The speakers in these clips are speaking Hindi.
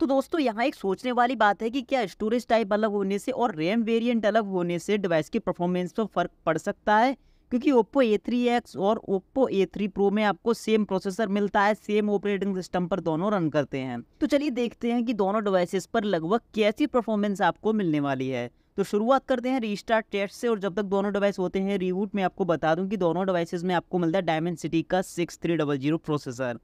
तो दोस्तों यहाँ एक सोचने वाली बात है कि क्या स्टोरेज टाइप अलग होने से और रैम वेरिएंट अलग होने से डिवाइस की परफॉर्मेंस पर फर्क पड़ सकता है क्योंकि ओप्पो ए थ्री एक्स और ओप्पो ए थ्री प्रो में आपको सेम प्रोसेसर मिलता है सेम ऑपरेटिंग सिस्टम पर दोनों रन करते हैं तो चलिए देखते हैं कि दोनों डिवाइसेस पर लगभग कैसी परफॉर्मेंस आपको मिलने वाली है तो शुरुआत करते हैं रीस्टार्ट टेस्ट से और जब तक दोनों डिवाइस होते हैं रिवूट में आपको बता दूं कि दोनों डिवाइसेस में आपको मिलता है डायमंड सिटी का six three double zero processor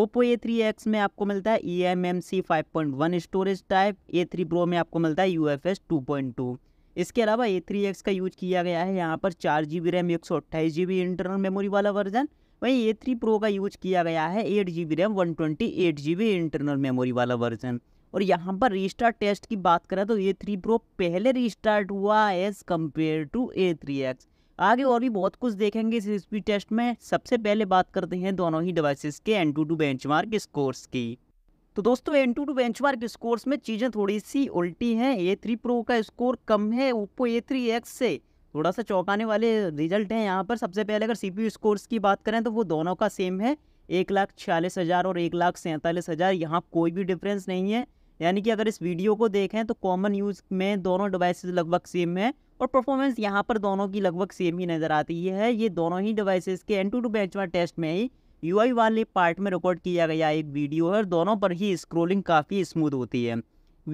Oppo A three X में आपको मिलता है E M M C five point one storage type A three pro में आपको मिलता है U F S two point two इसके अलावा ए थ्री एक्स का यूज किया गया है यहाँ पर चार जी बी रैम एक सौ अट्ठाईस जी बी इंटरनल मेमोरी वाला वर्जन वहीं ए थ्री प्रो का यूज किया गया है eight G B RAM one twenty eight G B internal memory वाला वर्जन और यहाँ पर रिस्टार्ट टेस्ट की बात करें तो ए थ्री प्रो पहले रिस्टार्ट हुआ as compare to A three X आगे और भी बहुत कुछ देखेंगे इस स्पीड टेस्ट में सबसे पहले बात करते हैं दोनों ही डिवाइसेस के AnTuTu benchmark scores की तो दोस्तों AnTuTu benchmark scores में चीज़ें थोड़ी सी उल्टी हैं ए थ्री प्रो का स्कोर कम है ओप्पो ए थ्री एक्स से थोड़ा सा चौंकाने वाले रिजल्ट हैं यहाँ पर सबसे पहले अगर सी पी स्कोर्स की बात करें तो वो दोनों का सेम है एक लाख छियालीस हज़ार और एक लाख सैंतालीस हज़ार यहाँ कोई भी डिफरेंस नहीं है यानी कि अगर इस वीडियो को देखें तो कॉमन यूज़ में दोनों डिवाइसेस लगभग सेम है और परफॉर्मेंस यहाँ पर दोनों की लगभग सेम ही नज़र आती है ये दोनों ही डिवाइसेस के AnTuTu bench test में ही यू आई वाले पार्ट में रिकॉर्ड किया गया एक वीडियो है और दोनों पर ही स्क्रोलिंग काफ़ी स्मूथ होती है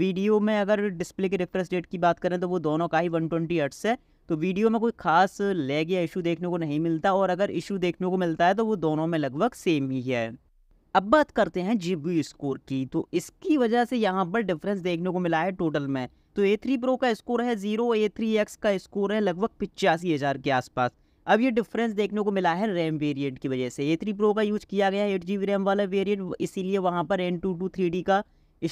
वीडियो में अगर डिस्प्ले के रिफ्रेश रेट की बात करें तो वो दोनों का ही वन ट्वेंटी है तो वीडियो में कोई खास लैग या इशू देखने को नहीं मिलता और अगर इशू देखने को मिलता है तो वो दोनों में लगभग सेम ही है अब बात करते हैं जी स्कोर की तो इसकी वजह से यहाँ पर डिफरेंस देखने को मिला है टोटल में तो ए थ्री प्रो का स्कोर है जीरो ए थ्री एक्स का स्कोर है लगभग पिचासी हज़ार के आसपास अब ये डिफरेंस देखने को मिला है रैम वेरिएंट की वजह से ए थ्री प्रो का यूज़ किया गया है एट जी रैम वाला वेरिएंट इसीलिए वहाँ पर AnTuTu three D का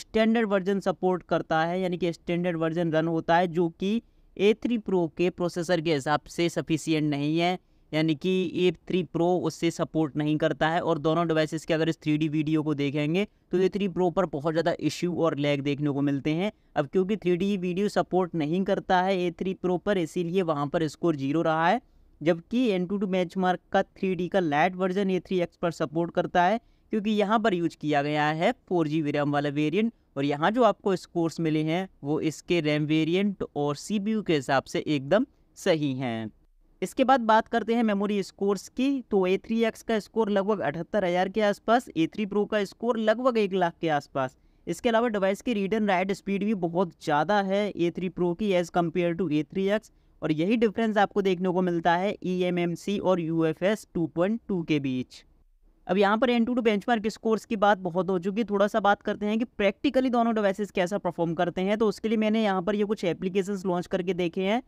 स्टैंडर्ड वर्जन सपोर्ट करता है यानी कि स्टैंडर्ड वर्जन रन होता है जो कि ए थ्री प्रो के प्रोसेसर के हिसाब से सफिशियंट नहीं है यानी कि ए थ्री प्रो उससे सपोर्ट नहीं करता है और दोनों डिवाइसेस के अगर इस थ्री वीडियो को देखेंगे तो ए थ्री प्रो पर बहुत ज़्यादा इश्यू और लैग देखने को मिलते हैं अब क्योंकि थ्री वीडियो सपोर्ट नहीं करता है ए थ्री प्रो पर इसीलिए वहाँ पर स्कोर जीरो रहा है जबकि एन टू टू बेंच का थ्री का light version A three X पर सपोर्ट करता है क्योंकि यहाँ पर यूज किया गया है फोर जी रैम वाला वेरिएंट और यहाँ जो आपको स्कोर्स मिले हैं वो इसके रैम वेरिएंट और सी के हिसाब से एकदम सही हैं इसके बाद बात करते हैं मेमोरी स्कोर्स की तो ए थ्री एक्स का स्कोर लगभग अठहत्तर हज़ार के आसपास ए थ्री प्रो का स्कोर लगभग एक लाख के आसपास इसके अलावा डिवाइस की रीड एंड राइट स्पीड भी बहुत ज़्यादा है ए थ्री प्रो की as compare to A three X और यही डिफरेंस आपको देखने को मिलता है ई एम एम सी और U F S two point two के बीच अब यहाँ पर AnTuTu benchmark scores की बात बहुत हो चुकी है थोड़ा सा बात करते हैं कि प्रैक्टिकली दोनों डिवाइसेस कैसा परफॉर्म करते हैं तो उसके लिए मैंने यहाँ पर ये कुछ एप्लीकेशन लॉन्च करके देखे हैं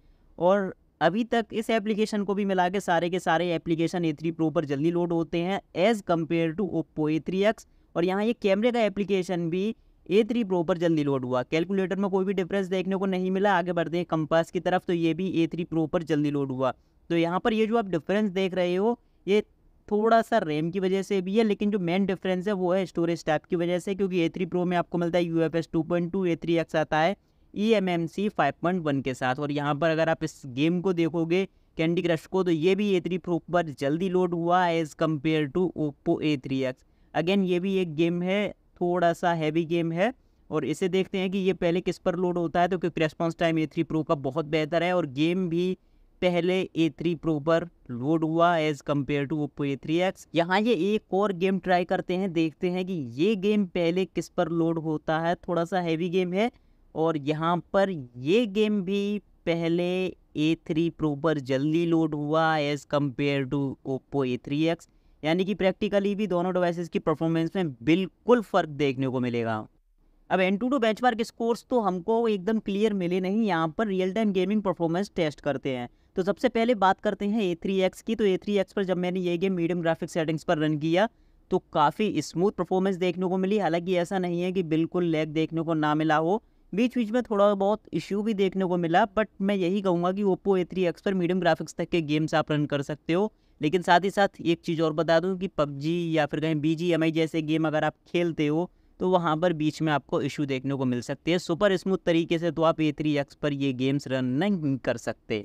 और अभी तक इस एप्लीकेशन को भी मिला के सारे के सारे एप्लीकेशन ए थ्री प्रो पर जल्दी लोड होते हैं as compare to Oppo A three X और यहाँ ये कैमरे का एप्लीकेशन भी ए थ्री प्रो पर जल्दी लोड हुआ कैलकुलेटर में कोई भी डिफरेंस देखने को नहीं मिला आगे बढ़ते हैं कंपास की तरफ तो ये भी ए थ्री प्रो पर जल्दी लोड हुआ तो यहाँ पर ये जो आप डिफरेंस देख रहे हो ये थोड़ा सा रैम की वजह से भी है लेकिन जो मेन डिफरेंस है वो है स्टोरेज टाइप की वजह से क्योंकि ए थ्री प्रो में आपको मिलता है U F S two point two A three X आता है E M M C five point one के साथ और यहाँ पर अगर आप इस गेम को देखोगे कैंडी क्रश को तो ये भी ए थ्री प्रो पर जल्दी लोड हुआ as compare to Oppo A three X again ये भी एक गेम है थोड़ा सा हैवी गेम है और इसे देखते हैं कि ये पहले किस पर लोड होता है तो क्योंकि response time A three pro का बहुत बेहतर है और गेम भी पहले ए थ्री प्रो पर लोड हुआ as compare to Oppo A three X यहाँ ये एक और गेम ट्राई करते हैं देखते हैं कि ये गेम पहले किस पर लोड होता है थोड़ा सा हैवी गेम है और यहाँ पर ये गेम भी पहले ए थ्री प्रो पर जल्दी लोड हुआ as compare to Oppo A three X यानी कि प्रैक्टिकली भी दोनों डिवाइसेस की परफॉर्मेंस में बिल्कुल फ़र्क देखने को मिलेगा अब AnTuTu benchmark scores तो हमको एकदम क्लियर मिले नहीं यहाँ पर real time gaming performance test करते हैं तो सबसे पहले बात करते हैं ए थ्री एक्स की तो ए थ्री एक्स पर जब मैंने ये गेम मीडियम ग्राफिक सेटिंग्स पर रन किया तो काफ़ी स्मूथ परफॉर्मेंस देखने को मिली हालांकि ऐसा नहीं है कि बिल्कुल लैग देखने को ना मिला हो बीच बीच में थोड़ा बहुत इश्यू भी देखने को मिला बट मैं यही कहूँगा कि ओप्पो ए थ्री एक्स पर मीडियम ग्राफिक्स तक के गेम्स आप रन कर सकते हो लेकिन साथ ही साथ एक चीज़ और बता दूँ कि पबजी या फिर कहीं बी जी एम आई जैसे गेम अगर आप खेलते हो तो वहाँ पर बीच में आपको इशू देखने को मिल सकते हैं सुपर स्मूथ तरीके से तो आप ए थ्री एक्स पर ये गेम्स रन नहीं कर सकते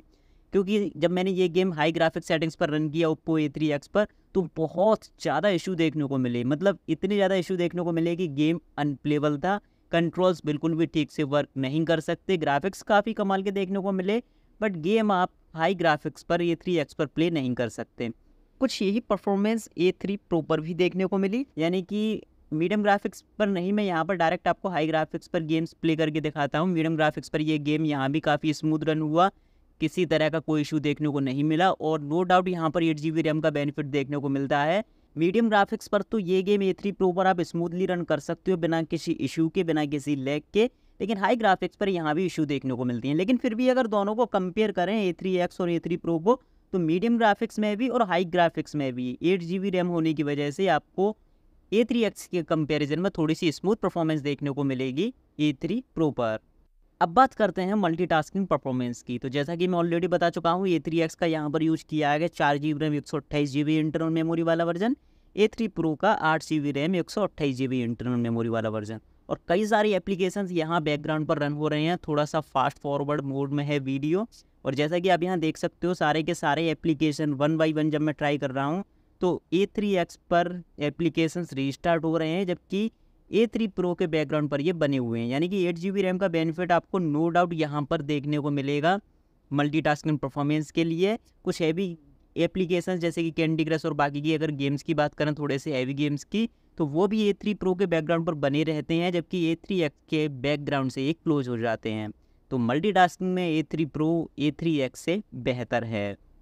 क्योंकि जब मैंने ये गेम हाई ग्राफिक सेटिंग्स पर रन किया ओप्पो ए थ्री एक्स पर तो बहुत ज़्यादा इशू देखने को मिले मतलब इतने ज़्यादा इशू देखने को मिले कि गेम अनप्लेबल था कंट्रोल्स बिल्कुल भी ठीक से वर्क नहीं कर सकते ग्राफिक्स काफ़ी कमाल के देखने को मिले बट गेम आप हाई ग्राफिक्स पर ए थ्री एक्स पर प्ले नहीं कर सकते कुछ यही परफॉर्मेंस ए थ्री प्रो पर भी देखने को मिली यानी कि मीडियम ग्राफिक्स पर नहीं मैं यहाँ पर डायरेक्ट आपको हाई ग्राफिक्स पर गेम्स प्ले करके दिखाता हूँ मीडियम ग्राफिक्स पर ये गेम यहाँ भी काफ़ी स्मूथ रन हुआ किसी तरह का कोई इशू देखने को नहीं मिला और नो डाउट यहाँ पर एट जी रैम का बेनिफिट देखने को मिलता है मीडियम ग्राफिक्स पर तो ये गेम ए थ्री प्रो पर आप स्मूथली रन कर सकते हो बिना किसी इशू के बिना किसी लैग के लेकिन हाई ग्राफिक्स पर यहाँ भी इशू देखने को मिलती हैं लेकिन फिर भी अगर दोनों को कंपेयर करें ए थ्री एक्स और ए थ्री प्रो को तो मीडियम ग्राफिक्स में भी और हाई ग्राफिक्स में भी एट जी बी रैम होने की वजह से आपको ए थ्री एक्स के कंपेरिजन में थोड़ी सी स्मूथ परफॉर्मेंस देखने को मिलेगी ए थ्री प्रो पर अब बात करते हैं मल्टीटास्किंग परफॉर्मेंस की तो जैसा कि मैं ऑलरेडी बता चुका हूँ ए थ्री एक्स का यहाँ पर यूज किया गया चार जी बी रैम एक सौ अट्ठाईस जी बी इंटरनल मेमोरी वाला वर्जन ए थ्री प्रो का आठ जी बी रैम एक सौ अट्ठाईस जी बी इंटरनल मेमोरी वाला वर्जन और कई सारी एप्लीकेशन यहाँ बैकग्राउंड पर रन हो रहे हैं थोड़ा सा फास्ट फॉरवर्ड मोड में है वीडियो और जैसा कि आप यहाँ देख सकते हो सारे के सारे एप्लीकेशन वन बाई वन जब मैं ट्राई कर रहा हूँ तो ए थ्री एक्स पर एप्लीकेशंस रिस्टार्ट हो रहे हैं जबकि ए थ्री प्रो के बैकग्राउंड पर ये बने हुए हैं यानी कि एट जी बी रैम का बेनिफिट आपको नो डाउट यहाँ पर देखने को मिलेगा मल्टीटास्किंग परफॉर्मेंस के लिए कुछ हैवी एप्लीकेशन जैसे कि कैंडी क्रश और बाकी की अगर गेम्स की बात करें थोड़े से हैवी गेम्स की तो वो भी ए थ्री प्रो के बैकग्राउंड पर बने रहते हैं जबकि ए थ्री एक्स के बैकग्राउंड से एक क्लोज हो जाते हैं तो टास्किंग में A three pro A three X से बेहतर है